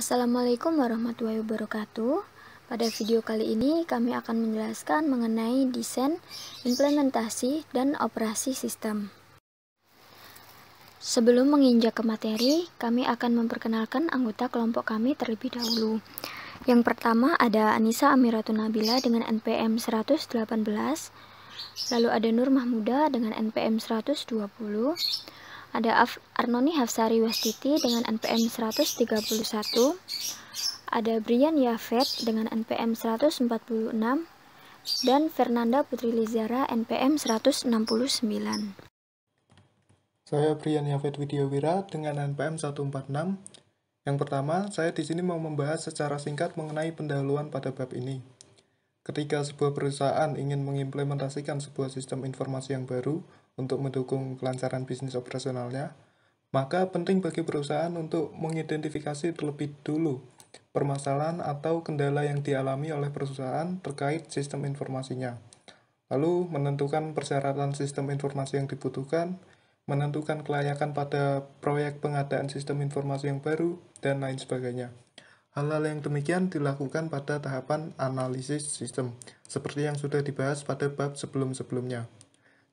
Assalamualaikum warahmatullahi wabarakatuh Pada video kali ini kami akan menjelaskan mengenai desain, implementasi, dan operasi sistem Sebelum menginjak ke materi, kami akan memperkenalkan anggota kelompok kami terlebih dahulu Yang pertama ada Anissa Amiratun Nabila dengan NPM 118 Lalu ada Nur Mahmuda dengan NPM 120 ada Af Arnoni Hafsari Wastiti dengan NPM 131, ada Brian Yafet dengan NPM 146, dan Fernanda Putri Lizara NPM 169. Saya Brian Yafet Wira dengan NPM 146. Yang pertama, saya di sini mau membahas secara singkat mengenai pendahuluan pada bab ini. Ketika sebuah perusahaan ingin mengimplementasikan sebuah sistem informasi yang baru, untuk mendukung kelancaran bisnis operasionalnya, maka penting bagi perusahaan untuk mengidentifikasi terlebih dulu permasalahan atau kendala yang dialami oleh perusahaan terkait sistem informasinya. Lalu menentukan persyaratan sistem informasi yang dibutuhkan, menentukan kelayakan pada proyek pengadaan sistem informasi yang baru, dan lain sebagainya. Hal-hal yang demikian dilakukan pada tahapan analisis sistem, seperti yang sudah dibahas pada bab sebelum-sebelumnya.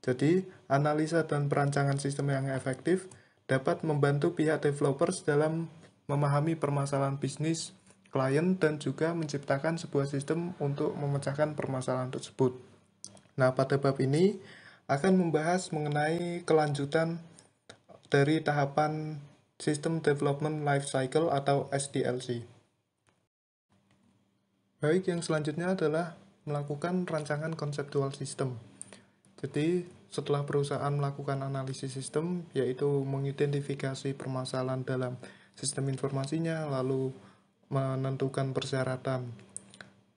Jadi, analisa dan perancangan sistem yang efektif dapat membantu pihak developers dalam memahami permasalahan bisnis klien dan juga menciptakan sebuah sistem untuk memecahkan permasalahan tersebut. Nah, pada bab ini akan membahas mengenai kelanjutan dari tahapan System Development Life Cycle atau SDLC. Baik, yang selanjutnya adalah melakukan rancangan konseptual sistem. Jadi setelah perusahaan melakukan analisis sistem, yaitu mengidentifikasi permasalahan dalam sistem informasinya, lalu menentukan persyaratan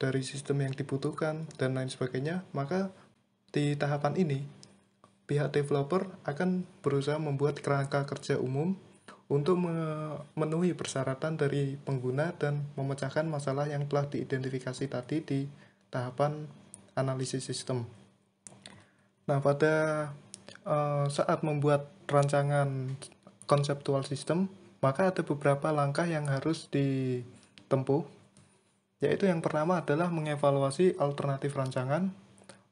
dari sistem yang dibutuhkan, dan lain sebagainya, maka di tahapan ini, pihak developer akan berusaha membuat kerangka kerja umum untuk memenuhi persyaratan dari pengguna dan memecahkan masalah yang telah diidentifikasi tadi di tahapan analisis sistem. Nah, pada uh, saat membuat rancangan konseptual sistem, maka ada beberapa langkah yang harus ditempuh. Yaitu yang pertama adalah mengevaluasi alternatif rancangan,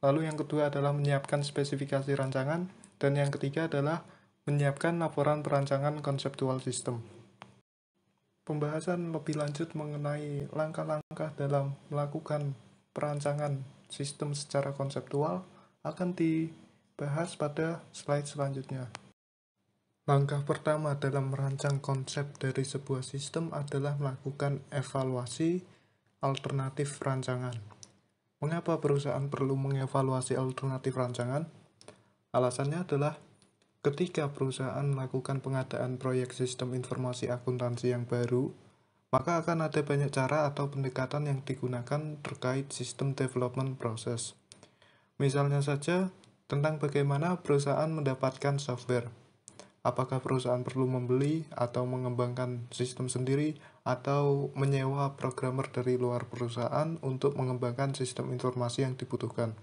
lalu yang kedua adalah menyiapkan spesifikasi rancangan, dan yang ketiga adalah menyiapkan laporan perancangan konseptual sistem. Pembahasan lebih lanjut mengenai langkah-langkah dalam melakukan perancangan sistem secara konseptual akan dibahas pada slide selanjutnya. Langkah pertama dalam merancang konsep dari sebuah sistem adalah melakukan evaluasi alternatif rancangan. Mengapa perusahaan perlu mengevaluasi alternatif rancangan? Alasannya adalah ketika perusahaan melakukan pengadaan proyek sistem informasi akuntansi yang baru, maka akan ada banyak cara atau pendekatan yang digunakan terkait sistem development process. Misalnya saja tentang bagaimana perusahaan mendapatkan software. Apakah perusahaan perlu membeli atau mengembangkan sistem sendiri atau menyewa programmer dari luar perusahaan untuk mengembangkan sistem informasi yang dibutuhkan?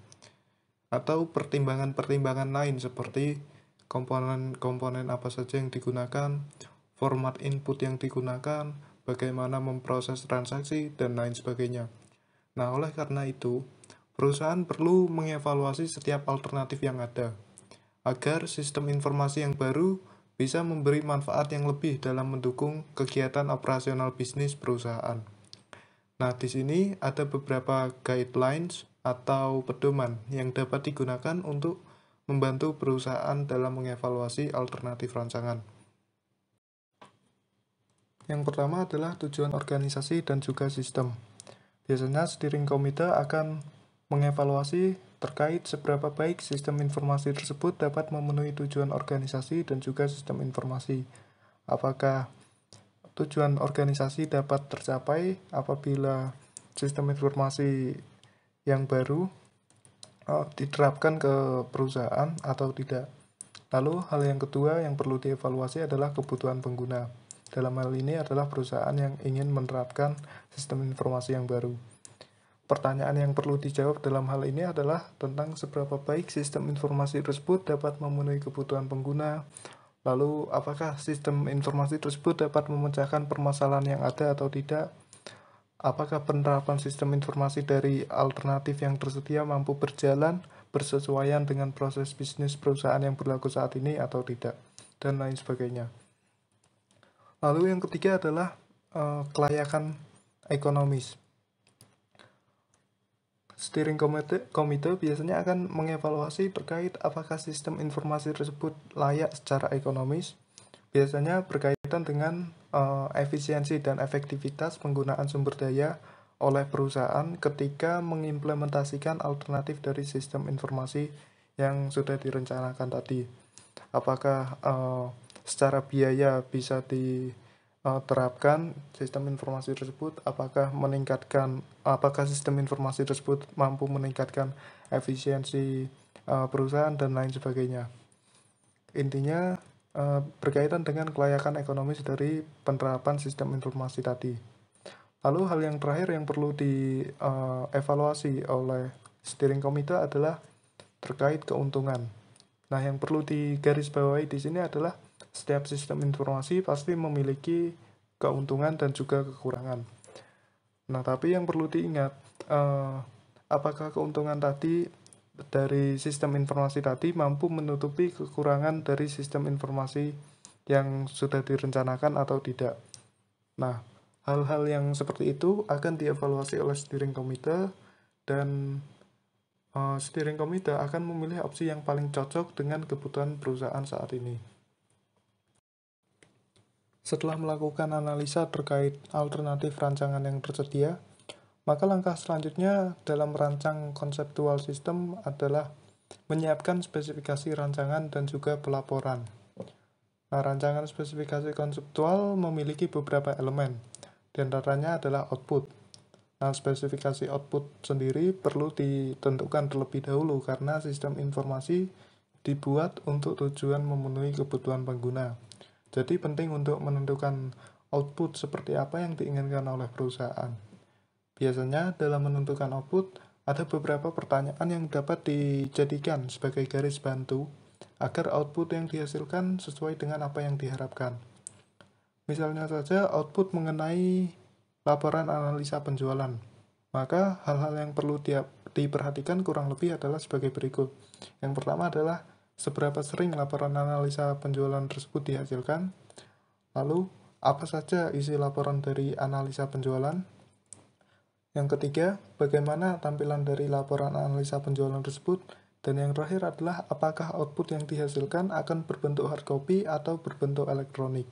Atau pertimbangan-pertimbangan lain seperti komponen-komponen apa saja yang digunakan, format input yang digunakan, bagaimana memproses transaksi, dan lain sebagainya. Nah, oleh karena itu, Perusahaan perlu mengevaluasi setiap alternatif yang ada, agar sistem informasi yang baru bisa memberi manfaat yang lebih dalam mendukung kegiatan operasional bisnis perusahaan. Nah, di sini ada beberapa guidelines atau pedoman yang dapat digunakan untuk membantu perusahaan dalam mengevaluasi alternatif rancangan. Yang pertama adalah tujuan organisasi dan juga sistem. Biasanya steering komite akan mengevaluasi terkait seberapa baik sistem informasi tersebut dapat memenuhi tujuan organisasi dan juga sistem informasi. Apakah tujuan organisasi dapat tercapai apabila sistem informasi yang baru eh, diterapkan ke perusahaan atau tidak? Lalu hal yang kedua yang perlu dievaluasi adalah kebutuhan pengguna. Dalam hal ini adalah perusahaan yang ingin menerapkan sistem informasi yang baru. Pertanyaan yang perlu dijawab dalam hal ini adalah tentang seberapa baik sistem informasi tersebut dapat memenuhi kebutuhan pengguna. Lalu, apakah sistem informasi tersebut dapat memecahkan permasalahan yang ada atau tidak? Apakah penerapan sistem informasi dari alternatif yang tersedia mampu berjalan bersesuaian dengan proses bisnis perusahaan yang berlaku saat ini atau tidak? Dan lain sebagainya. Lalu yang ketiga adalah uh, kelayakan ekonomis Steering komite, komite biasanya akan mengevaluasi terkait apakah sistem informasi tersebut layak secara ekonomis, biasanya berkaitan dengan uh, efisiensi dan efektivitas penggunaan sumber daya oleh perusahaan ketika mengimplementasikan alternatif dari sistem informasi yang sudah direncanakan tadi. Apakah uh, secara biaya bisa di Eh, terapkan sistem informasi tersebut apakah meningkatkan apakah sistem informasi tersebut mampu meningkatkan efisiensi uh, perusahaan dan lain sebagainya intinya uh, berkaitan dengan kelayakan ekonomis dari penerapan sistem informasi tadi lalu hal yang terakhir yang perlu dievaluasi uh, oleh steering committee adalah terkait keuntungan nah yang perlu digarisbawahi di sini adalah setiap sistem informasi pasti memiliki keuntungan dan juga kekurangan. Nah, tapi yang perlu diingat, eh, apakah keuntungan tadi dari sistem informasi tadi mampu menutupi kekurangan dari sistem informasi yang sudah direncanakan atau tidak. Nah, hal-hal yang seperti itu akan dievaluasi oleh steering komite dan uh, steering komite akan memilih opsi yang paling cocok dengan kebutuhan perusahaan saat ini. Setelah melakukan analisa terkait alternatif rancangan yang tersedia, maka langkah selanjutnya dalam merancang konseptual sistem adalah menyiapkan spesifikasi rancangan dan juga pelaporan. Nah, rancangan spesifikasi konseptual memiliki beberapa elemen, diantaranya adalah output. Nah, spesifikasi output sendiri perlu ditentukan terlebih dahulu karena sistem informasi dibuat untuk tujuan memenuhi kebutuhan pengguna. Jadi penting untuk menentukan output seperti apa yang diinginkan oleh perusahaan. Biasanya dalam menentukan output, ada beberapa pertanyaan yang dapat dijadikan sebagai garis bantu agar output yang dihasilkan sesuai dengan apa yang diharapkan. Misalnya saja output mengenai laporan analisa penjualan. Maka hal-hal yang perlu diperhatikan kurang lebih adalah sebagai berikut. Yang pertama adalah Seberapa sering laporan analisa penjualan tersebut dihasilkan? Lalu, apa saja isi laporan dari analisa penjualan? Yang ketiga, bagaimana tampilan dari laporan analisa penjualan tersebut? Dan yang terakhir adalah apakah output yang dihasilkan akan berbentuk hard copy atau berbentuk elektronik?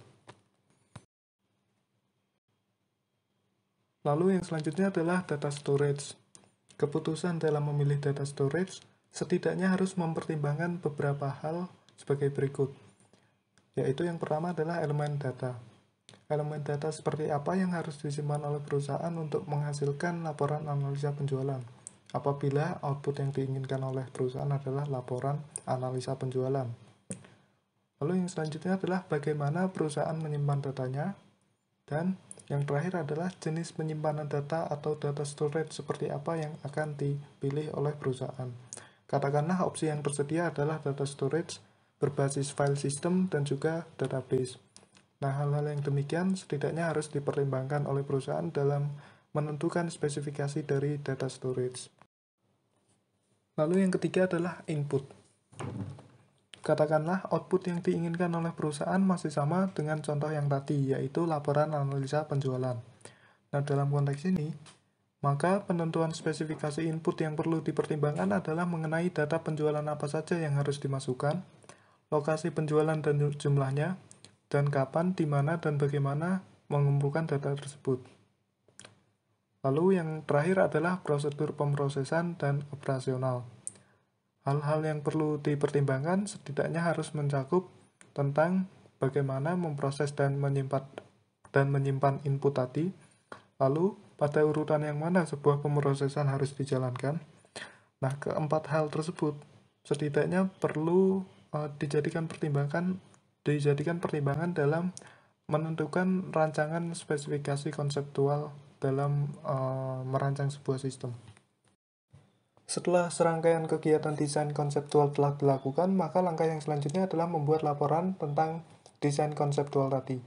Lalu yang selanjutnya adalah data storage. Keputusan dalam memilih data storage setidaknya harus mempertimbangkan beberapa hal sebagai berikut, yaitu yang pertama adalah elemen data. Elemen data seperti apa yang harus disimpan oleh perusahaan untuk menghasilkan laporan analisa penjualan apabila output yang diinginkan oleh perusahaan adalah laporan analisa penjualan. Lalu yang selanjutnya adalah bagaimana perusahaan menyimpan datanya dan yang terakhir adalah jenis penyimpanan data atau data storage seperti apa yang akan dipilih oleh perusahaan. Katakanlah opsi yang tersedia adalah data storage berbasis file system dan juga database. Nah, hal-hal yang demikian setidaknya harus dipertimbangkan oleh perusahaan dalam menentukan spesifikasi dari data storage. Lalu yang ketiga adalah input. Katakanlah output yang diinginkan oleh perusahaan masih sama dengan contoh yang tadi, yaitu laporan analisa penjualan. Nah, dalam konteks ini, maka penentuan spesifikasi input yang perlu dipertimbangkan adalah mengenai data penjualan apa saja yang harus dimasukkan, lokasi penjualan dan jumlahnya, dan kapan, di mana, dan bagaimana mengumpulkan data tersebut. Lalu yang terakhir adalah prosedur pemrosesan dan operasional. Hal-hal yang perlu dipertimbangkan setidaknya harus mencakup tentang bagaimana memproses dan menyimpan dan menyimpan input tadi, lalu pada urutan yang mana sebuah pemrosesan harus dijalankan. Nah, keempat hal tersebut setidaknya perlu uh, dijadikan pertimbangan dijadikan pertimbangan dalam menentukan rancangan spesifikasi konseptual dalam uh, merancang sebuah sistem. Setelah serangkaian kegiatan desain konseptual telah dilakukan, maka langkah yang selanjutnya adalah membuat laporan tentang desain konseptual tadi.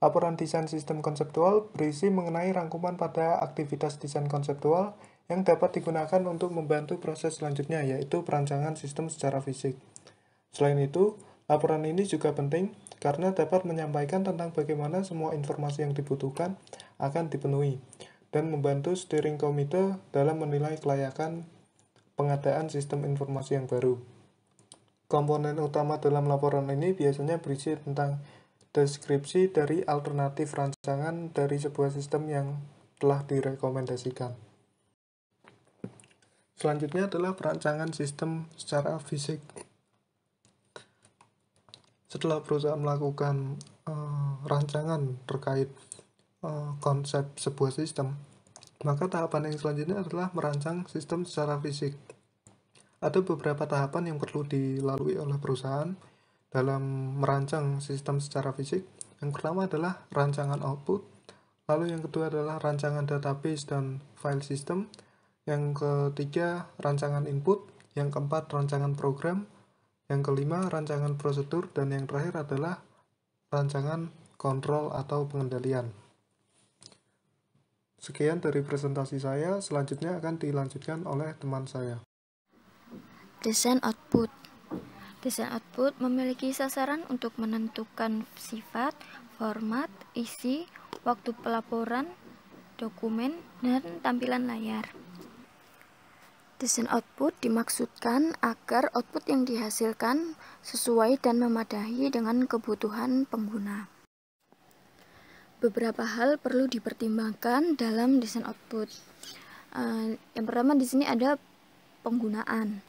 Laporan desain sistem konseptual berisi mengenai rangkuman pada aktivitas desain konseptual yang dapat digunakan untuk membantu proses selanjutnya, yaitu perancangan sistem secara fisik. Selain itu, laporan ini juga penting karena dapat menyampaikan tentang bagaimana semua informasi yang dibutuhkan akan dipenuhi dan membantu steering komite dalam menilai kelayakan pengadaan sistem informasi yang baru. Komponen utama dalam laporan ini biasanya berisi tentang deskripsi dari alternatif rancangan dari sebuah sistem yang telah direkomendasikan. Selanjutnya adalah perancangan sistem secara fisik. Setelah perusahaan melakukan uh, rancangan terkait uh, konsep sebuah sistem, maka tahapan yang selanjutnya adalah merancang sistem secara fisik. Ada beberapa tahapan yang perlu dilalui oleh perusahaan, dalam merancang sistem secara fisik. Yang pertama adalah rancangan output, lalu yang kedua adalah rancangan database dan file system, yang ketiga rancangan input, yang keempat rancangan program, yang kelima rancangan prosedur, dan yang terakhir adalah rancangan kontrol atau pengendalian. Sekian dari presentasi saya, selanjutnya akan dilanjutkan oleh teman saya. Desain output Desain output memiliki sasaran untuk menentukan sifat, format, isi, waktu pelaporan, dokumen, dan tampilan layar. Desain output dimaksudkan agar output yang dihasilkan sesuai dan memadahi dengan kebutuhan pengguna. Beberapa hal perlu dipertimbangkan dalam desain output. Eh, yang pertama di sini ada penggunaan.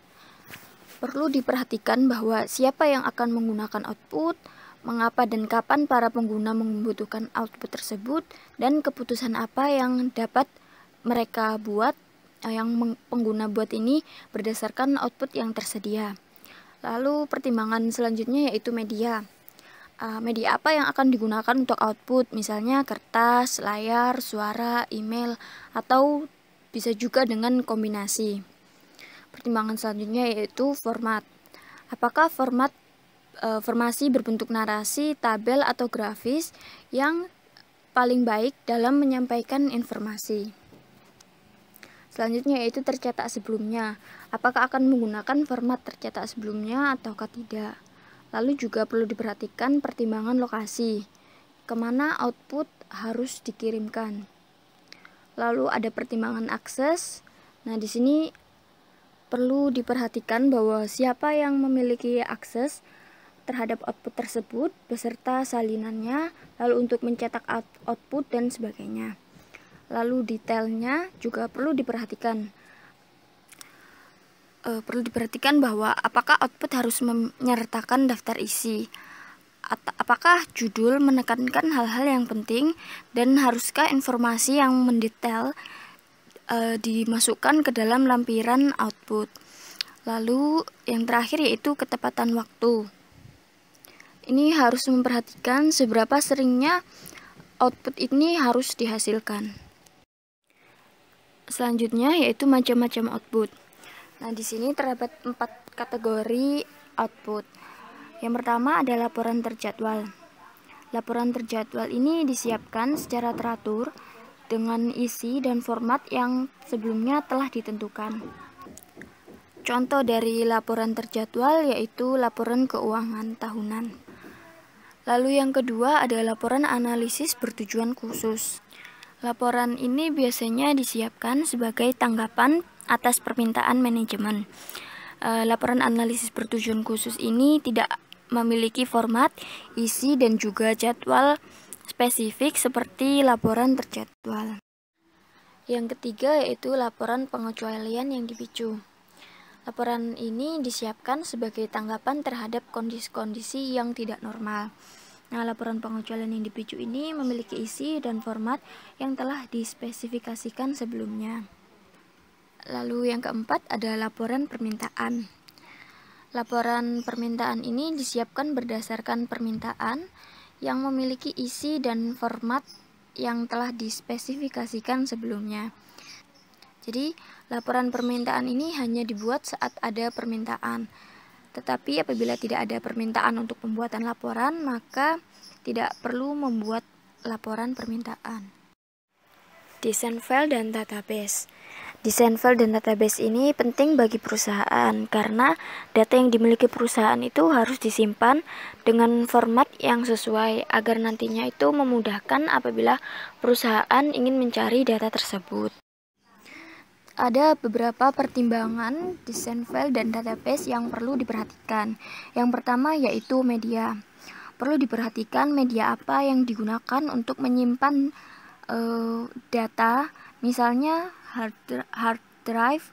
Perlu diperhatikan bahwa siapa yang akan menggunakan output, mengapa dan kapan para pengguna membutuhkan output tersebut, dan keputusan apa yang dapat mereka buat, eh, yang pengguna buat ini berdasarkan output yang tersedia. Lalu pertimbangan selanjutnya yaitu media. Eh, media apa yang akan digunakan untuk output, misalnya kertas, layar, suara, email, atau bisa juga dengan kombinasi. Pertimbangan selanjutnya yaitu format. Apakah format e, formasi berbentuk narasi, tabel atau grafis yang paling baik dalam menyampaikan informasi? Selanjutnya yaitu tercetak sebelumnya. Apakah akan menggunakan format tercetak sebelumnya atau tidak? Lalu juga perlu diperhatikan pertimbangan lokasi. Kemana output harus dikirimkan? Lalu ada pertimbangan akses. Nah, di sini perlu diperhatikan bahwa siapa yang memiliki akses terhadap output tersebut beserta salinannya, lalu untuk mencetak output dan sebagainya. Lalu detailnya juga perlu diperhatikan. E, perlu diperhatikan bahwa apakah output harus menyertakan daftar isi, apakah judul menekankan hal-hal yang penting, dan haruskah informasi yang mendetail Eh, dimasukkan ke dalam lampiran output. Lalu yang terakhir yaitu ketepatan waktu. Ini harus memperhatikan seberapa seringnya output ini harus dihasilkan. Selanjutnya yaitu macam-macam output. Nah, di sini terdapat empat kategori output. Yang pertama ada laporan terjadwal. Laporan terjadwal ini disiapkan secara teratur dengan isi dan format yang sebelumnya telah ditentukan. Contoh dari laporan terjadwal yaitu laporan keuangan tahunan. Lalu yang kedua ada laporan analisis bertujuan khusus. Laporan ini biasanya disiapkan sebagai tanggapan atas permintaan manajemen. E, laporan analisis bertujuan khusus ini tidak memiliki format, isi, dan juga jadwal spesifik seperti laporan terjadwal. Yang ketiga yaitu laporan pengecualian yang dipicu. Laporan ini disiapkan sebagai tanggapan terhadap kondisi-kondisi yang tidak normal. Nah, laporan pengecualian yang dipicu ini memiliki isi dan format yang telah dispesifikasikan sebelumnya. Lalu yang keempat ada laporan permintaan. Laporan permintaan ini disiapkan berdasarkan permintaan yang memiliki isi dan format yang telah dispesifikasikan sebelumnya. Jadi, laporan permintaan ini hanya dibuat saat ada permintaan. Tetapi apabila tidak ada permintaan untuk pembuatan laporan, maka tidak perlu membuat laporan permintaan. Desain file dan database. Desain file dan database ini penting bagi perusahaan karena data yang dimiliki perusahaan itu harus disimpan dengan format yang sesuai agar nantinya itu memudahkan apabila perusahaan ingin mencari data tersebut. Ada beberapa pertimbangan desain file dan database yang perlu diperhatikan. Yang pertama yaitu media. Perlu diperhatikan media apa yang digunakan untuk menyimpan uh, data, misalnya hard, hard drive,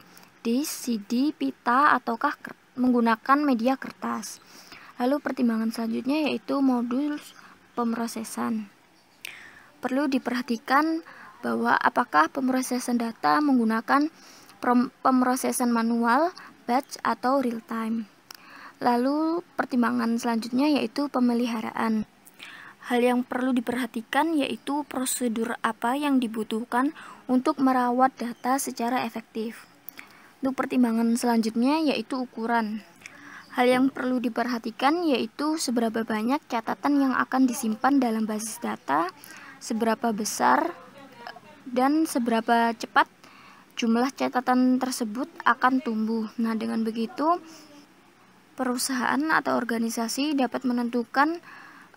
disk, CD, pita, ataukah menggunakan media kertas. Lalu pertimbangan selanjutnya yaitu modul pemrosesan. Perlu diperhatikan bahwa apakah pemrosesan data menggunakan pemrosesan manual, batch, atau real time. Lalu pertimbangan selanjutnya yaitu pemeliharaan. Hal yang perlu diperhatikan yaitu prosedur apa yang dibutuhkan untuk merawat data secara efektif. Untuk pertimbangan selanjutnya yaitu ukuran. Hal yang perlu diperhatikan yaitu seberapa banyak catatan yang akan disimpan dalam basis data, seberapa besar eh, dan seberapa cepat jumlah catatan tersebut akan tumbuh. Nah, dengan begitu perusahaan atau organisasi dapat menentukan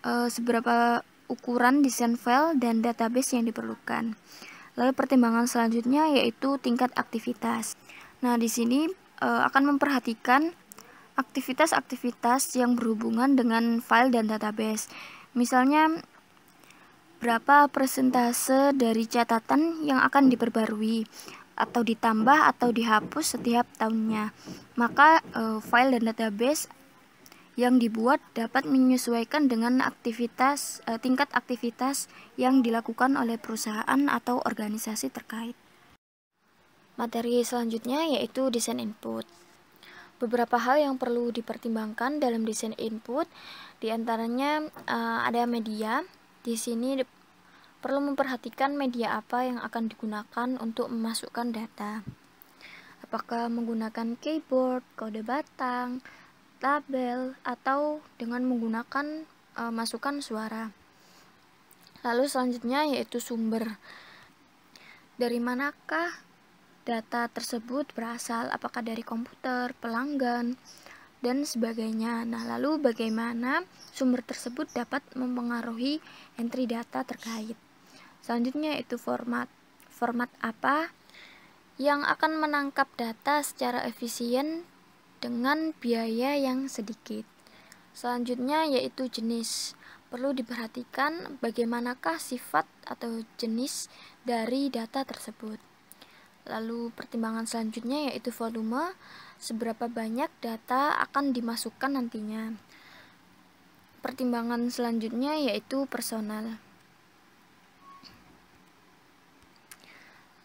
uh, seberapa ukuran desain file dan database yang diperlukan. Lalu pertimbangan selanjutnya yaitu tingkat aktivitas. Nah, di sini uh, akan memperhatikan aktivitas-aktivitas yang berhubungan dengan file dan database. Misalnya berapa persentase dari catatan yang akan diperbarui atau ditambah atau dihapus setiap tahunnya. Maka uh, file dan database yang dibuat dapat menyesuaikan dengan aktivitas eh, tingkat aktivitas yang dilakukan oleh perusahaan atau organisasi terkait. Materi selanjutnya yaitu desain input. Beberapa hal yang perlu dipertimbangkan dalam desain input diantaranya eh, ada media. Di sini perlu memperhatikan media apa yang akan digunakan untuk memasukkan data. Apakah menggunakan keyboard, kode batang, label atau dengan menggunakan e, masukan suara. Lalu selanjutnya yaitu sumber. Dari manakah data tersebut berasal? Apakah dari komputer, pelanggan, dan sebagainya. Nah, lalu bagaimana sumber tersebut dapat mempengaruhi entry data terkait? Selanjutnya yaitu format. Format apa yang akan menangkap data secara efisien dengan biaya yang sedikit. Selanjutnya yaitu jenis. Perlu diperhatikan bagaimanakah sifat atau jenis dari data tersebut. Lalu pertimbangan selanjutnya yaitu volume, seberapa banyak data akan dimasukkan nantinya. Pertimbangan selanjutnya yaitu personal.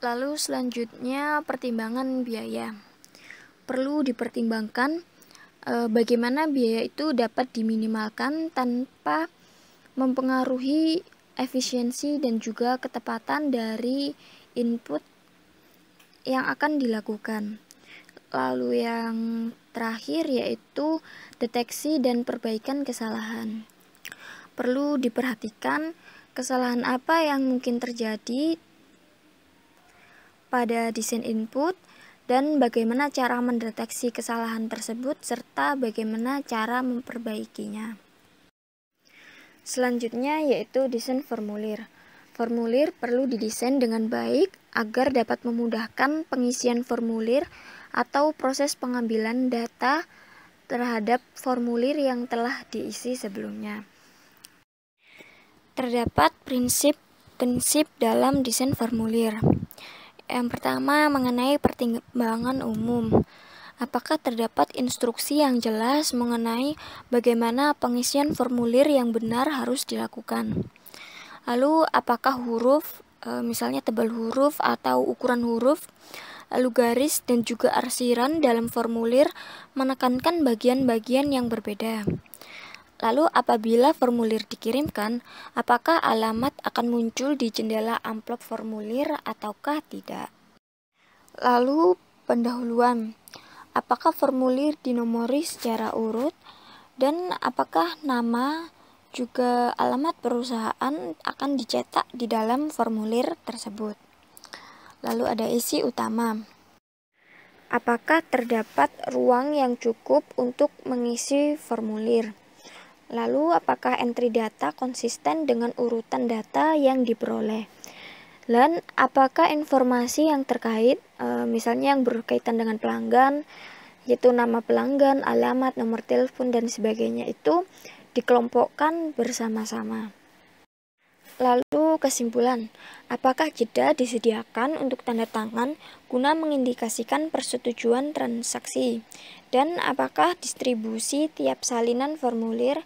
Lalu selanjutnya pertimbangan biaya perlu dipertimbangkan e, bagaimana biaya itu dapat diminimalkan tanpa mempengaruhi efisiensi dan juga ketepatan dari input yang akan dilakukan. Lalu yang terakhir yaitu deteksi dan perbaikan kesalahan. Perlu diperhatikan kesalahan apa yang mungkin terjadi pada desain input dan bagaimana cara mendeteksi kesalahan tersebut serta bagaimana cara memperbaikinya. Selanjutnya yaitu desain formulir. Formulir perlu didesain dengan baik agar dapat memudahkan pengisian formulir atau proses pengambilan data terhadap formulir yang telah diisi sebelumnya. Terdapat prinsip-prinsip dalam desain formulir. Yang pertama mengenai pertimbangan umum. Apakah terdapat instruksi yang jelas mengenai bagaimana pengisian formulir yang benar harus dilakukan? Lalu apakah huruf e, misalnya tebal huruf atau ukuran huruf, lalu garis dan juga arsiran dalam formulir menekankan bagian-bagian yang berbeda. Lalu apabila formulir dikirimkan, apakah alamat akan muncul di jendela amplop formulir ataukah tidak? Lalu pendahuluan, apakah formulir dinomori secara urut dan apakah nama juga alamat perusahaan akan dicetak di dalam formulir tersebut. Lalu ada isi utama. Apakah terdapat ruang yang cukup untuk mengisi formulir? Lalu, apakah entry data konsisten dengan urutan data yang diperoleh? Dan apakah informasi yang terkait, eh, misalnya yang berkaitan dengan pelanggan, yaitu nama pelanggan, alamat, nomor telepon, dan sebagainya itu dikelompokkan bersama-sama. Lalu kesimpulan, apakah jeda disediakan untuk tanda tangan guna mengindikasikan persetujuan transaksi dan apakah distribusi tiap salinan formulir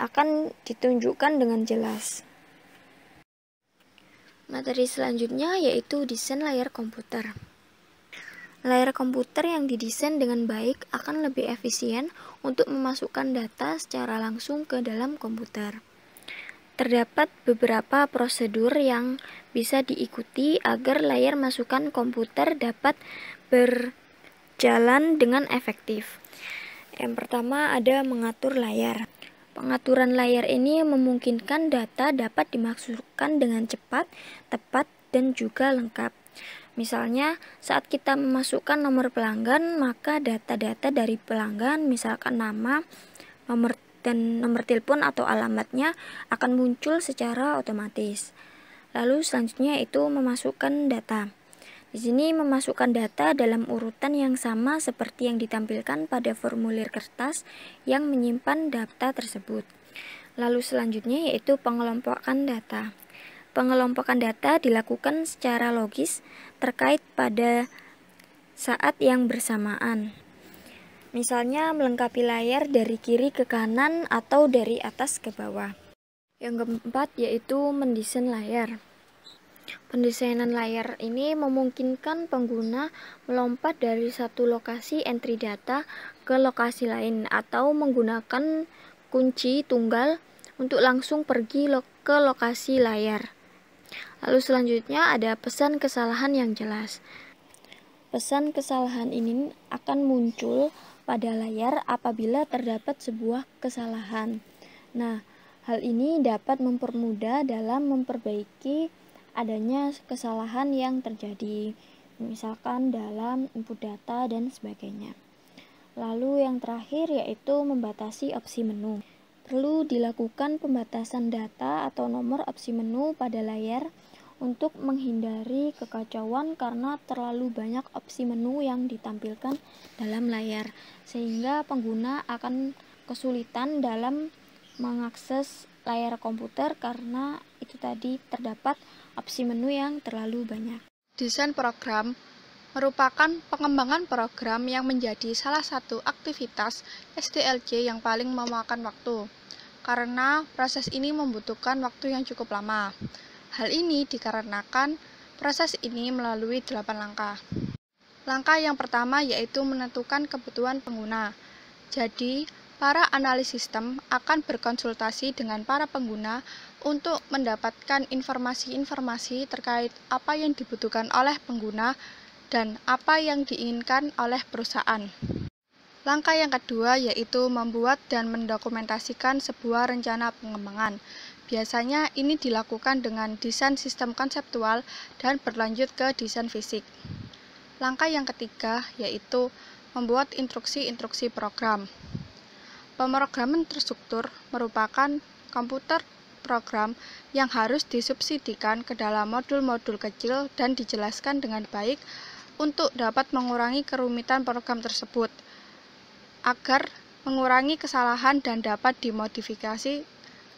akan ditunjukkan dengan jelas. Materi selanjutnya yaitu desain layar komputer. Layar komputer yang didesain dengan baik akan lebih efisien untuk memasukkan data secara langsung ke dalam komputer. Terdapat beberapa prosedur yang bisa diikuti agar layar masukan komputer dapat berjalan dengan efektif. Yang pertama ada mengatur layar. Pengaturan layar ini memungkinkan data dapat dimaksudkan dengan cepat, tepat, dan juga lengkap. Misalnya, saat kita memasukkan nomor pelanggan, maka data-data dari pelanggan, misalkan nama, nomor dan nomor telepon atau alamatnya akan muncul secara otomatis. Lalu selanjutnya itu memasukkan data. Di sini memasukkan data dalam urutan yang sama seperti yang ditampilkan pada formulir kertas yang menyimpan data tersebut. Lalu selanjutnya yaitu pengelompokan data. Pengelompokan data dilakukan secara logis terkait pada saat yang bersamaan. Misalnya melengkapi layar dari kiri ke kanan atau dari atas ke bawah. Yang keempat yaitu mendesain layar. Pendesainan layar ini memungkinkan pengguna melompat dari satu lokasi entry data ke lokasi lain atau menggunakan kunci tunggal untuk langsung pergi ke lokasi layar. Lalu selanjutnya ada pesan kesalahan yang jelas. Pesan kesalahan ini akan muncul pada layar apabila terdapat sebuah kesalahan. Nah, hal ini dapat mempermudah dalam memperbaiki adanya kesalahan yang terjadi, misalkan dalam input data dan sebagainya. Lalu yang terakhir yaitu membatasi opsi menu. Perlu dilakukan pembatasan data atau nomor opsi menu pada layar untuk menghindari kekacauan karena terlalu banyak opsi menu yang ditampilkan dalam layar sehingga pengguna akan kesulitan dalam mengakses layar komputer karena itu tadi terdapat opsi menu yang terlalu banyak. Desain program merupakan pengembangan program yang menjadi salah satu aktivitas SDLC yang paling memakan waktu, karena proses ini membutuhkan waktu yang cukup lama. Hal ini dikarenakan proses ini melalui 8 langkah. Langkah yang pertama yaitu menentukan kebutuhan pengguna. Jadi, para analis sistem akan berkonsultasi dengan para pengguna untuk mendapatkan informasi-informasi terkait apa yang dibutuhkan oleh pengguna dan apa yang diinginkan oleh perusahaan. Langkah yang kedua yaitu membuat dan mendokumentasikan sebuah rencana pengembangan. Biasanya ini dilakukan dengan desain sistem konseptual dan berlanjut ke desain fisik. Langkah yang ketiga yaitu membuat instruksi-instruksi program. Pemrograman terstruktur merupakan komputer program yang harus disubsidikan ke dalam modul-modul kecil dan dijelaskan dengan baik untuk dapat mengurangi kerumitan program tersebut agar mengurangi kesalahan dan dapat dimodifikasi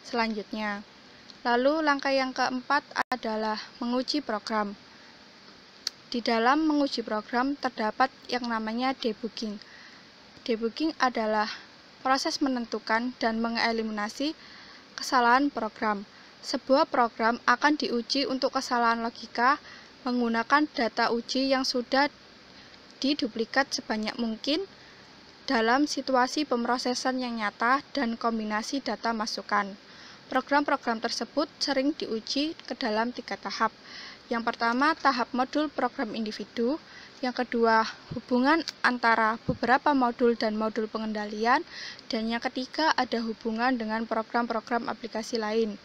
selanjutnya. Lalu langkah yang keempat adalah menguji program. Di dalam menguji program terdapat yang namanya debugging. Debugging adalah proses menentukan dan mengeliminasi kesalahan program. Sebuah program akan diuji untuk kesalahan logika menggunakan data uji yang sudah diduplikat sebanyak mungkin dalam situasi pemrosesan yang nyata dan kombinasi data masukan. Program-program tersebut sering diuji ke dalam tiga tahap. Yang pertama, tahap modul program individu. Yang kedua, hubungan antara beberapa modul dan modul pengendalian. Dan yang ketiga, ada hubungan dengan program-program aplikasi lain.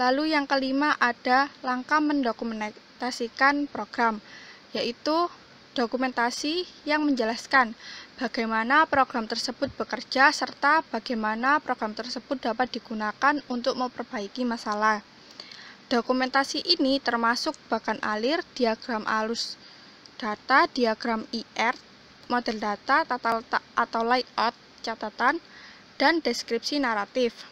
Lalu yang kelima, ada langkah mendokumentasikan program, yaitu dokumentasi yang menjelaskan bagaimana program tersebut bekerja serta bagaimana program tersebut dapat digunakan untuk memperbaiki masalah. Dokumentasi ini termasuk bahkan alir, diagram alus data, diagram IR, model data, tata letak atau layout, catatan, dan deskripsi naratif.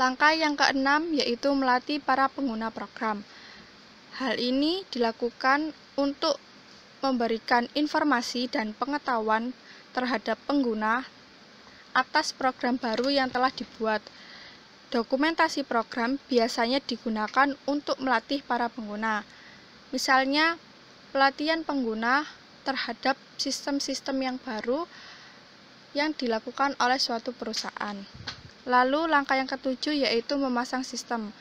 Langkah yang keenam yaitu melatih para pengguna program. Hal ini dilakukan untuk memberikan informasi dan pengetahuan terhadap pengguna atas program baru yang telah dibuat. Dokumentasi program biasanya digunakan untuk melatih para pengguna. Misalnya, pelatihan pengguna terhadap sistem-sistem yang baru yang dilakukan oleh suatu perusahaan. Lalu langkah yang ketujuh yaitu memasang sistem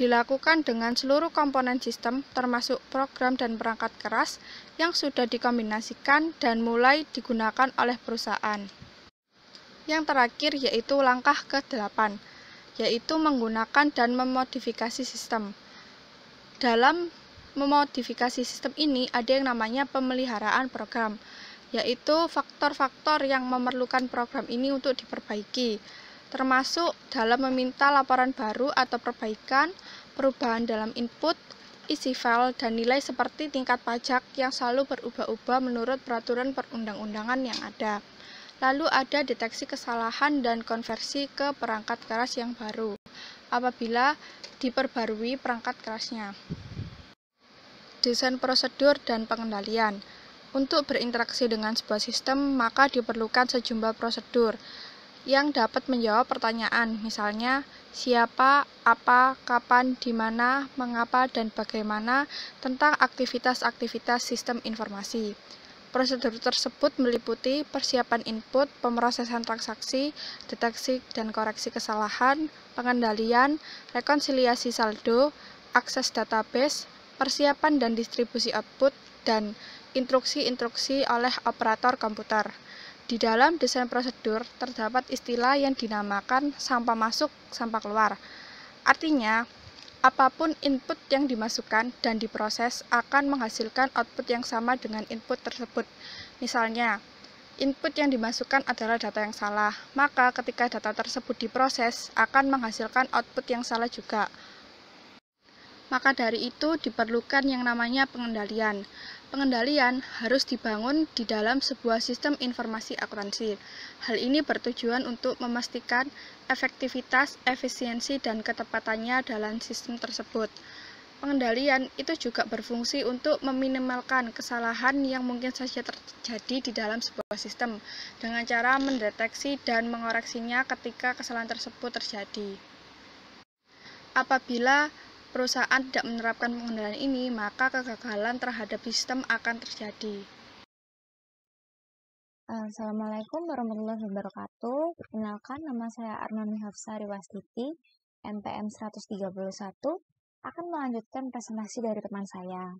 dilakukan dengan seluruh komponen sistem termasuk program dan perangkat keras yang sudah dikombinasikan dan mulai digunakan oleh perusahaan. Yang terakhir yaitu langkah ke-8, yaitu menggunakan dan memodifikasi sistem. Dalam memodifikasi sistem ini ada yang namanya pemeliharaan program, yaitu faktor-faktor yang memerlukan program ini untuk diperbaiki termasuk dalam meminta laporan baru atau perbaikan, perubahan dalam input, isi file, dan nilai seperti tingkat pajak yang selalu berubah-ubah menurut peraturan perundang-undangan yang ada. Lalu ada deteksi kesalahan dan konversi ke perangkat keras yang baru apabila diperbarui perangkat kerasnya. Desain prosedur dan pengendalian untuk berinteraksi dengan sebuah sistem, maka diperlukan sejumlah prosedur, yang dapat menjawab pertanyaan, misalnya siapa, apa, kapan, di mana, mengapa, dan bagaimana tentang aktivitas-aktivitas sistem informasi. Prosedur tersebut meliputi persiapan input, pemrosesan transaksi, deteksi dan koreksi kesalahan, pengendalian, rekonsiliasi saldo, akses database, persiapan dan distribusi output, dan instruksi-instruksi oleh operator komputer. Di dalam desain prosedur terdapat istilah yang dinamakan sampah masuk, sampah keluar. Artinya, apapun input yang dimasukkan dan diproses akan menghasilkan output yang sama dengan input tersebut. Misalnya, input yang dimasukkan adalah data yang salah, maka ketika data tersebut diproses akan menghasilkan output yang salah juga. Maka dari itu diperlukan yang namanya pengendalian. Pengendalian harus dibangun di dalam sebuah sistem informasi akuntansi. Hal ini bertujuan untuk memastikan efektivitas, efisiensi, dan ketepatannya dalam sistem tersebut. Pengendalian itu juga berfungsi untuk meminimalkan kesalahan yang mungkin saja terjadi di dalam sebuah sistem dengan cara mendeteksi dan mengoreksinya ketika kesalahan tersebut terjadi. Apabila perusahaan tidak menerapkan pengendalian ini, maka kegagalan terhadap sistem akan terjadi. Assalamualaikum warahmatullahi wabarakatuh. Perkenalkan nama saya Armani Hafsari Wastiti, MPM 131, akan melanjutkan presentasi dari teman saya.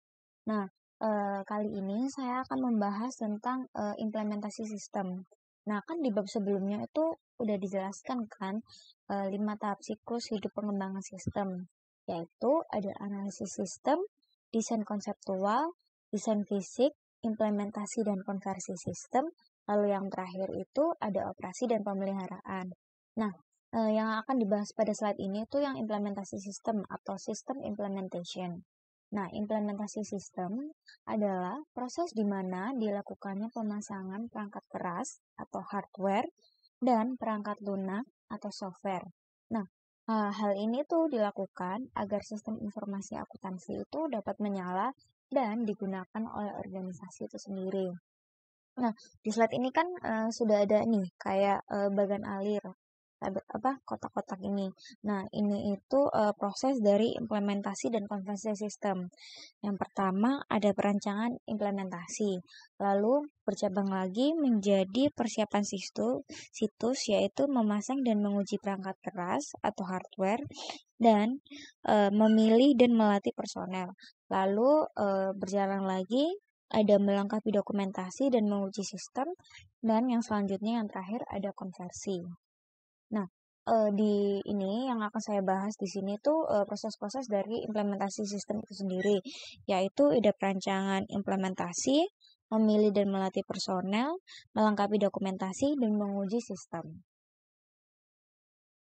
Nah, e, kali ini saya akan membahas tentang e, implementasi sistem. Nah, kan di bab sebelumnya itu udah dijelaskan kan e, eh, 5 tahap siklus hidup pengembangan sistem yaitu ada analisis sistem, desain konseptual, desain fisik, implementasi dan konversi sistem, lalu yang terakhir itu ada operasi dan pemeliharaan. Nah, eh, yang akan dibahas pada slide ini itu yang implementasi sistem atau sistem implementation. Nah, implementasi sistem adalah proses di mana dilakukannya pemasangan perangkat keras atau hardware dan perangkat lunak atau software. Nah, Eh, hal ini tuh dilakukan agar sistem informasi akuntansi itu dapat menyala dan digunakan oleh organisasi itu sendiri. Nah, di slide ini kan uh, sudah ada nih kayak uh, bagan alir apa kotak-kotak ini. Nah, ini itu e, proses dari implementasi dan konversi sistem. Yang pertama ada perancangan implementasi, lalu bercabang lagi menjadi persiapan situs, situs yaitu memasang dan menguji perangkat keras atau hardware dan e, memilih dan melatih personel. Lalu e, berjalan lagi ada melengkapi dokumentasi dan menguji sistem dan yang selanjutnya yang terakhir ada konversi. Nah, eee, eh, di ini yang akan saya bahas di sini tuh, eee, eh, proses-proses dari implementasi sistem itu sendiri, yaitu ide perancangan implementasi, memilih dan melatih personel, melengkapi dokumentasi, dan menguji sistem.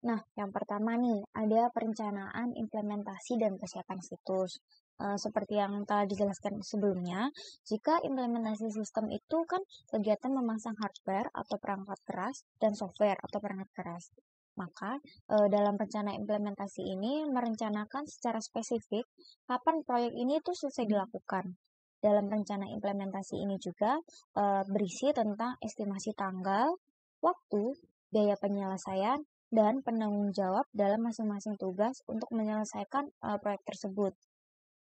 Nah, yang pertama nih, ada perencanaan implementasi dan kesiapan situs. E, seperti yang telah dijelaskan sebelumnya, jika implementasi sistem itu kan kegiatan memasang hardware atau perangkat keras dan software atau perangkat keras. Maka, e, dalam rencana implementasi ini merencanakan secara spesifik kapan proyek ini itu selesai dilakukan, dalam rencana implementasi ini juga e, berisi tentang estimasi tanggal, waktu, biaya penyelesaian, dan penanggung jawab dalam masing-masing tugas untuk menyelesaikan uh, proyek tersebut.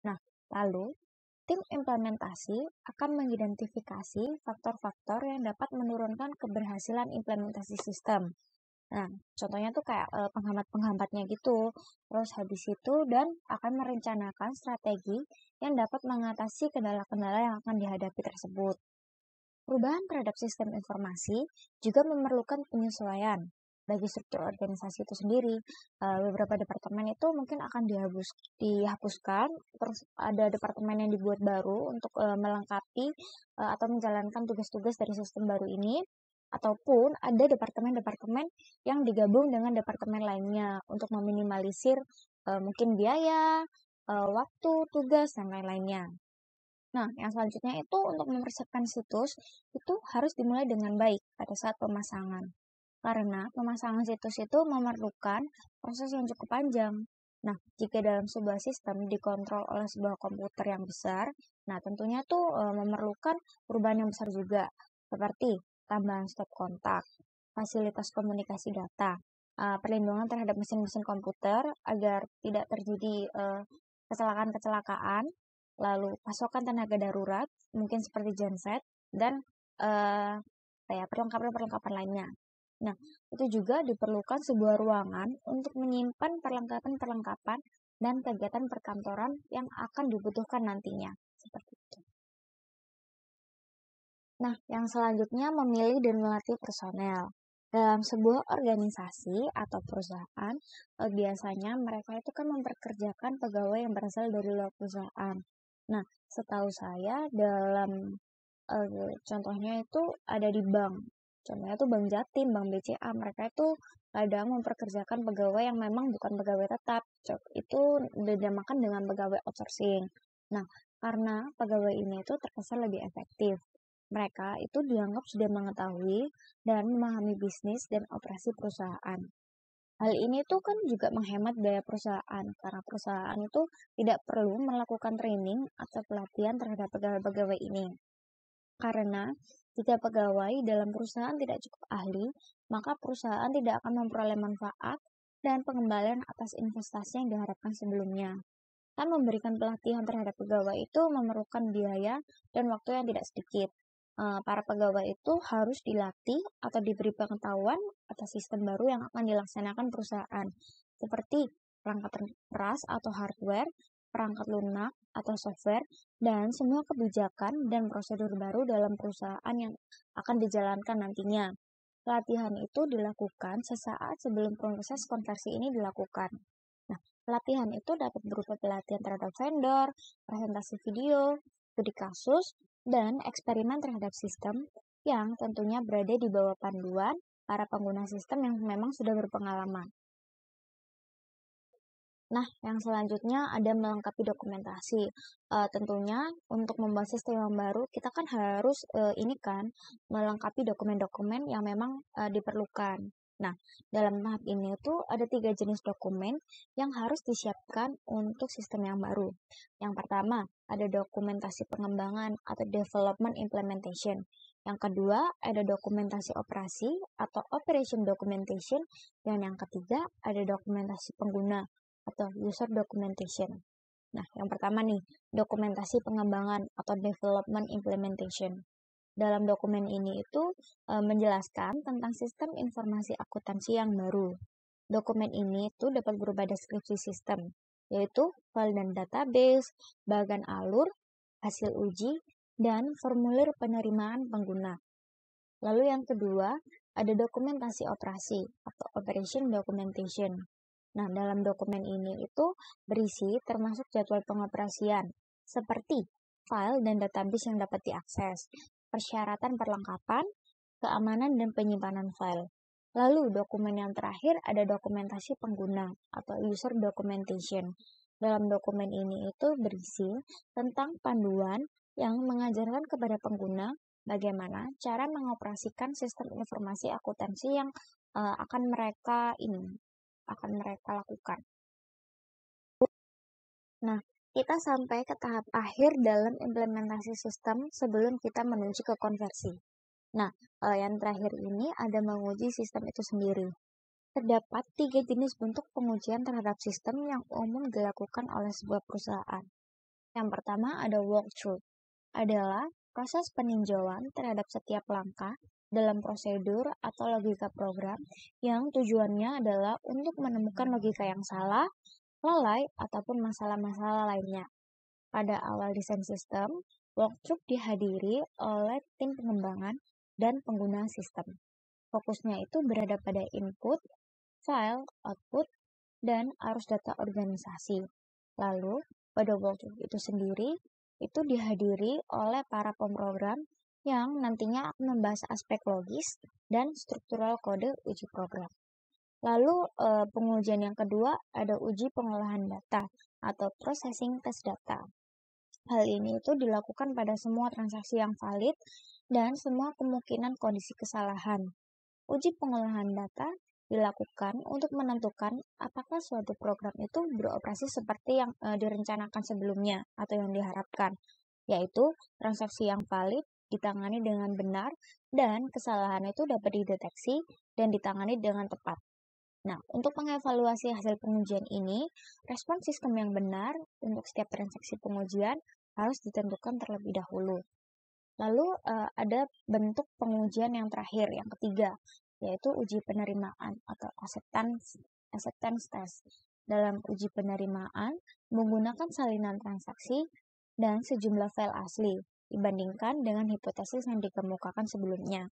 Nah, lalu tim implementasi akan mengidentifikasi faktor-faktor yang dapat menurunkan keberhasilan implementasi sistem. Nah, contohnya tuh kayak uh, penghambat-penghambatnya gitu. Terus habis itu dan akan merencanakan strategi yang dapat mengatasi kendala-kendala yang akan dihadapi tersebut. Perubahan terhadap sistem informasi juga memerlukan penyesuaian bagi struktur organisasi itu sendiri. Uh, beberapa departemen itu mungkin akan dihapus, dihapuskan, terus ada departemen yang dibuat baru untuk uh, melengkapi uh, atau menjalankan tugas-tugas dari sistem baru ini, ataupun ada departemen-departemen yang digabung dengan departemen lainnya untuk meminimalisir uh, mungkin biaya, uh, waktu, tugas, dan lain-lainnya. Nah, yang selanjutnya itu untuk mempersiapkan situs itu harus dimulai dengan baik pada saat pemasangan karena pemasangan situs itu memerlukan proses yang cukup panjang. Nah, jika dalam sebuah sistem dikontrol oleh sebuah komputer yang besar, nah tentunya tuh e, memerlukan perubahan yang besar juga, seperti tambahan stop kontak, fasilitas komunikasi data, e, perlindungan terhadap mesin-mesin komputer agar tidak terjadi e, kecelakaan-kecelakaan, lalu pasokan tenaga darurat, mungkin seperti genset, dan e, ya perlengkapan-perlengkapan lainnya. Nah, itu juga diperlukan sebuah ruangan untuk menyimpan perlengkapan-perlengkapan dan kegiatan perkantoran yang akan dibutuhkan nantinya. Seperti itu. Nah, yang selanjutnya memilih dan melatih personel. Dalam sebuah organisasi atau perusahaan, eh, biasanya mereka itu kan memperkerjakan pegawai yang berasal dari luar perusahaan. Nah, setahu saya dalam eh, contohnya itu ada di bank. Contohnya tuh Bank Jatim, Bank BCA, mereka itu kadang memperkerjakan pegawai yang memang bukan pegawai tetap. Itu dinamakan dengan pegawai outsourcing. Nah, karena pegawai ini itu terkesan lebih efektif. Mereka itu dianggap sudah mengetahui dan memahami bisnis dan operasi perusahaan. Hal ini tuh kan juga menghemat biaya perusahaan karena perusahaan itu tidak perlu melakukan training atau pelatihan terhadap pegawai-pegawai ini. Karena jika pegawai dalam perusahaan tidak cukup ahli, maka perusahaan tidak akan memperoleh manfaat dan pengembalian atas investasi yang diharapkan sebelumnya. Dan memberikan pelatihan terhadap pegawai itu memerlukan biaya dan waktu yang tidak sedikit. Eh, para pegawai itu harus dilatih atau diberi pengetahuan atas sistem baru yang akan dilaksanakan perusahaan, seperti perangkat keras atau hardware, perangkat lunak atau software, dan semua kebijakan dan prosedur baru dalam perusahaan yang akan dijalankan nantinya. Pelatihan itu dilakukan sesaat sebelum proses konversi ini dilakukan. Nah, pelatihan itu dapat berupa pelatihan terhadap vendor, presentasi video, studi kasus, dan eksperimen terhadap sistem yang tentunya berada di bawah panduan para pengguna sistem yang memang sudah berpengalaman. Nah, yang selanjutnya ada melengkapi dokumentasi. Uh, tentunya untuk membuat sistem yang baru, kita kan harus uh, ini kan melengkapi dokumen-dokumen yang memang uh, diperlukan. Nah, dalam tahap ini tuh ada tiga jenis dokumen yang harus disiapkan untuk sistem yang baru. Yang pertama, ada dokumentasi pengembangan atau development implementation. Yang kedua, ada dokumentasi operasi atau operation documentation. Dan yang ketiga, ada dokumentasi pengguna atau user documentation. Nah, yang pertama nih, dokumentasi pengembangan atau development implementation. Dalam dokumen ini itu e, menjelaskan tentang sistem informasi akuntansi yang baru. Dokumen ini itu dapat berupa deskripsi sistem, yaitu file dan database, bagan alur, hasil uji, dan formulir penerimaan pengguna. Lalu yang kedua, ada dokumentasi operasi atau operation documentation. Nah, dalam dokumen ini itu berisi termasuk jadwal pengoperasian, seperti file dan database yang dapat diakses, persyaratan perlengkapan, keamanan dan penyimpanan file. Lalu, dokumen yang terakhir ada dokumentasi pengguna atau user documentation. Dalam dokumen ini itu berisi tentang panduan yang mengajarkan kepada pengguna bagaimana cara mengoperasikan sistem informasi akuntansi yang uh, akan mereka ini akan mereka lakukan. Nah, kita sampai ke tahap akhir dalam implementasi sistem sebelum kita menuju ke konversi. Nah, yang terakhir ini ada menguji sistem itu sendiri. Terdapat tiga jenis bentuk pengujian terhadap sistem yang umum dilakukan oleh sebuah perusahaan. Yang pertama ada walkthrough, adalah proses peninjauan terhadap setiap langkah dalam prosedur atau logika program yang tujuannya adalah untuk menemukan logika yang salah, lalai, ataupun masalah-masalah lainnya. Pada awal desain sistem, workshop dihadiri oleh tim pengembangan dan pengguna sistem. Fokusnya itu berada pada input, file, output, dan arus data organisasi. Lalu, pada workshop itu sendiri, itu dihadiri oleh para pemrogram yang nantinya akan membahas aspek logis dan struktural kode uji program. Lalu eh, pengujian yang kedua ada uji pengolahan data atau processing test data. Hal ini itu dilakukan pada semua transaksi yang valid dan semua kemungkinan kondisi kesalahan. Uji pengolahan data dilakukan untuk menentukan apakah suatu program itu beroperasi seperti yang eh, direncanakan sebelumnya atau yang diharapkan, yaitu transaksi yang valid ditangani dengan benar dan kesalahan itu dapat dideteksi dan ditangani dengan tepat. Nah, untuk mengevaluasi hasil pengujian ini, respon sistem yang benar untuk setiap transaksi pengujian harus ditentukan terlebih dahulu. Lalu eh, ada bentuk pengujian yang terakhir, yang ketiga, yaitu uji penerimaan atau acceptance, acceptance test. Dalam uji penerimaan, menggunakan salinan transaksi dan sejumlah file asli dibandingkan dengan hipotesis yang dikemukakan sebelumnya.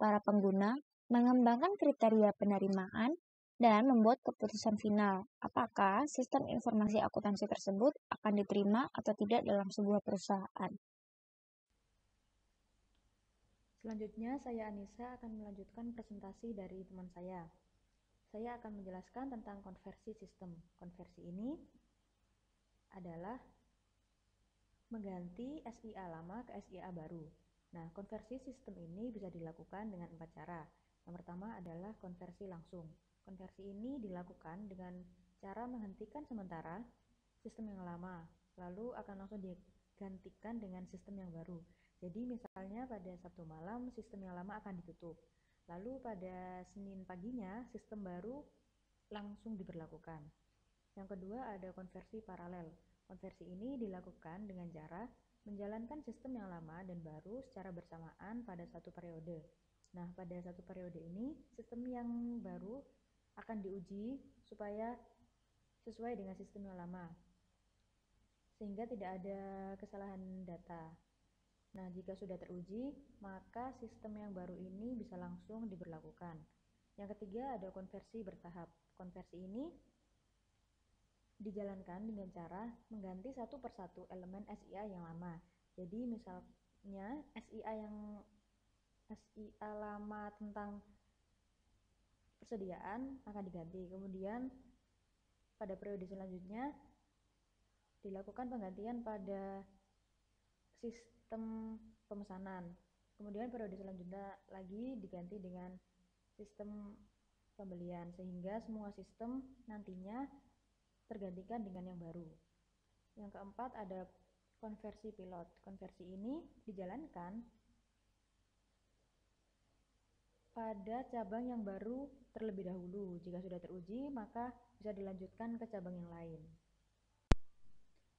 Para pengguna mengembangkan kriteria penerimaan dan membuat keputusan final apakah sistem informasi akuntansi tersebut akan diterima atau tidak dalam sebuah perusahaan. Selanjutnya, saya Anissa akan melanjutkan presentasi dari teman saya. Saya akan menjelaskan tentang konversi sistem. Konversi ini adalah Mengganti SIA lama ke SIA baru. Nah, konversi sistem ini bisa dilakukan dengan empat cara. Yang pertama adalah konversi langsung. Konversi ini dilakukan dengan cara menghentikan sementara sistem yang lama, lalu akan langsung digantikan dengan sistem yang baru. Jadi misalnya pada Sabtu malam sistem yang lama akan ditutup, lalu pada Senin paginya sistem baru langsung diberlakukan. Yang kedua ada konversi paralel. Konversi ini dilakukan dengan cara menjalankan sistem yang lama dan baru secara bersamaan pada satu periode. Nah, pada satu periode ini, sistem yang baru akan diuji supaya sesuai dengan sistem yang lama, sehingga tidak ada kesalahan data. Nah, jika sudah teruji, maka sistem yang baru ini bisa langsung diberlakukan. Yang ketiga, ada konversi bertahap. Konversi ini dijalankan dengan cara mengganti satu persatu elemen SIA yang lama. Jadi misalnya SIA yang SIA lama tentang persediaan akan diganti. Kemudian pada periode selanjutnya dilakukan penggantian pada sistem pemesanan. Kemudian periode selanjutnya lagi diganti dengan sistem pembelian sehingga semua sistem nantinya tergantikan dengan yang baru. Yang keempat ada konversi pilot. Konversi ini dijalankan pada cabang yang baru terlebih dahulu. Jika sudah teruji, maka bisa dilanjutkan ke cabang yang lain.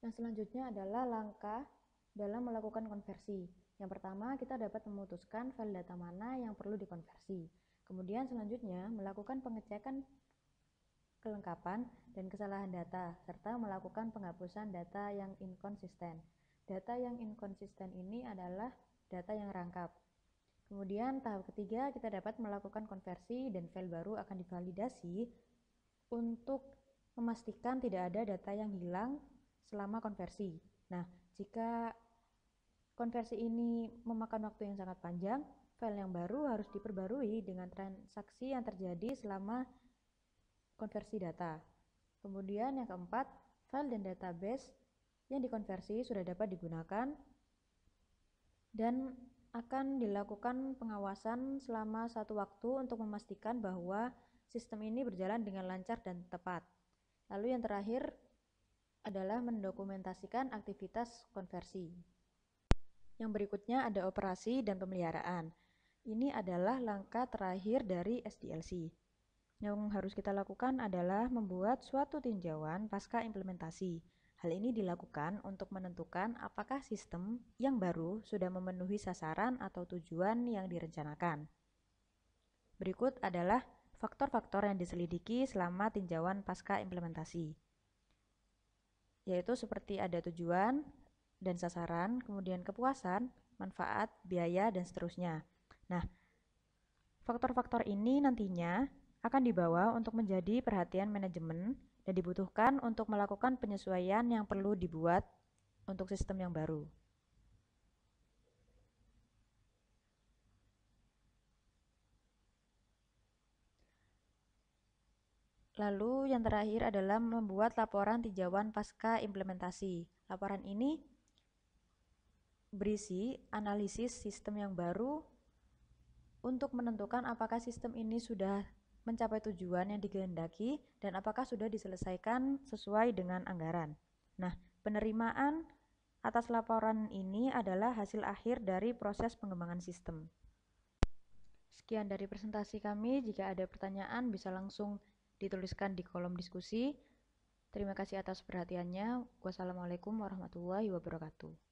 Yang selanjutnya adalah langkah dalam melakukan konversi. Yang pertama, kita dapat memutuskan file data mana yang perlu dikonversi. Kemudian selanjutnya, melakukan pengecekan kelengkapan dan kesalahan data, serta melakukan penghapusan data yang inkonsisten. Data yang inkonsisten ini adalah data yang rangkap. Kemudian tahap ketiga kita dapat melakukan konversi dan file baru akan divalidasi untuk memastikan tidak ada data yang hilang selama konversi. Nah, jika konversi ini memakan waktu yang sangat panjang, file yang baru harus diperbarui dengan transaksi yang terjadi selama konversi data. Kemudian yang keempat, file dan database yang dikonversi sudah dapat digunakan dan akan dilakukan pengawasan selama satu waktu untuk memastikan bahwa sistem ini berjalan dengan lancar dan tepat. Lalu yang terakhir adalah mendokumentasikan aktivitas konversi. Yang berikutnya ada operasi dan pemeliharaan. Ini adalah langkah terakhir dari SDLC. Yang harus kita lakukan adalah membuat suatu tinjauan pasca implementasi. Hal ini dilakukan untuk menentukan apakah sistem yang baru sudah memenuhi sasaran atau tujuan yang direncanakan. Berikut adalah faktor-faktor yang diselidiki selama tinjauan pasca implementasi, yaitu seperti ada tujuan dan sasaran, kemudian kepuasan, manfaat, biaya, dan seterusnya. Nah, faktor-faktor ini nantinya akan dibawa untuk menjadi perhatian manajemen dan dibutuhkan untuk melakukan penyesuaian yang perlu dibuat untuk sistem yang baru. Lalu yang terakhir adalah membuat laporan tinjauan pasca implementasi. Laporan ini berisi analisis sistem yang baru untuk menentukan apakah sistem ini sudah mencapai tujuan yang dikehendaki dan apakah sudah diselesaikan sesuai dengan anggaran. Nah, penerimaan atas laporan ini adalah hasil akhir dari proses pengembangan sistem. Sekian dari presentasi kami. Jika ada pertanyaan, bisa langsung dituliskan di kolom diskusi. Terima kasih atas perhatiannya. Wassalamualaikum warahmatullahi wabarakatuh.